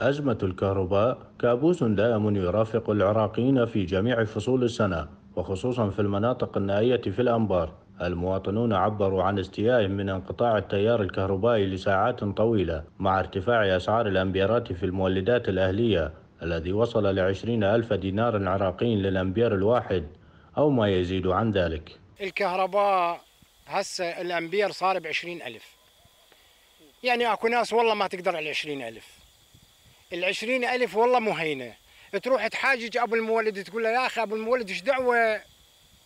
أزمة الكهرباء كابوس دائم يرافق العراقيين في جميع فصول السنة وخصوصا في المناطق النائية في الأنبار المواطنون عبروا عن استيائهم من انقطاع التيار الكهربائي لساعات طويلة مع ارتفاع أسعار الأمبيرات في المولدات الأهلية الذي وصل لعشرين ألف دينار عراقي للأمبير الواحد أو ما يزيد عن ذلك الكهرباء هسه الأمبير صار بعشرين ألف يعني أكو ناس والله ما تقدر على عشرين ألف العشرين ألف والله مهينة تروح تحاجج أبو المولد تقول له يا أخي أبو المولد إيش دعوة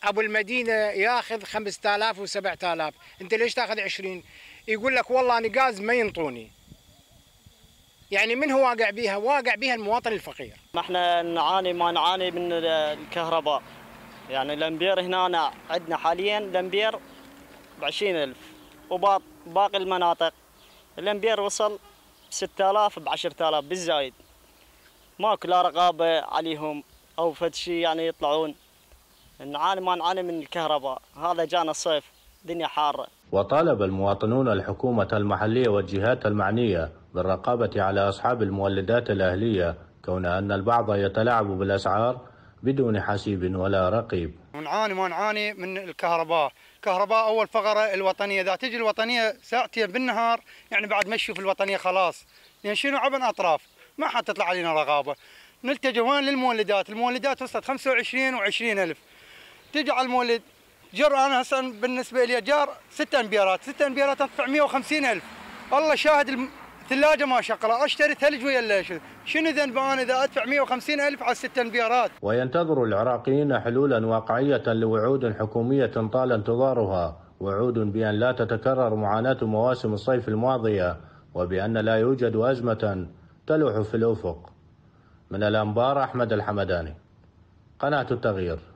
أبو المدينة ياخذ 5000 و7000 أنت ليش تاخذ 20 يقول لك والله أنا غاز ما ينطوني يعني من هو واقع بيها واقع بيها المواطن الفقير احنا نعاني ما نعاني من الكهرباء يعني الامبير هنا عندنا حاليا الامبير ب 20000 وباقي المناطق الامبير وصل 6000 ب 10000 بالزايد ماكو لا رقابه عليهم او فد شيء يعني يطلعون نعاني ما نعاني من الكهرباء هذا جانا صيف دنيا حاره وطالب المواطنون الحكومه المحليه والجهات المعنيه بالرقابه على اصحاب المولدات الاهليه كون ان البعض يتلاعب بالاسعار بدون حسيب ولا رقيب ونعاني ما نعاني من الكهرباء الكهرباء اول فقره الوطنيه اذا تجي الوطنيه ساعتين بالنهار يعني بعد ما في الوطنيه خلاص لان يعني شنو عبن اطراف ما حد تطلع علينا رقابه نلتجئ وين للمولدات المولدات وصلت 25 و20 الف تجي على المولد جر انا هسه بالنسبه لي جار 6 امبيرات 6 امبيرات تدفع 150 الف الله شاهد ثلاجه ما شغله اشتري ثلج ويا شنو شنو ذنب انا اذا ادفع 150 الف على 6 امبيرات وينتظر العراقيين حلولا واقعيه لوعود حكوميه طال انتظارها وعود بان لا تتكرر معاناه مواسم الصيف الماضيه وبان لا يوجد ازمه تلوح في الافق من الانبار احمد الحمداني قناه التغيير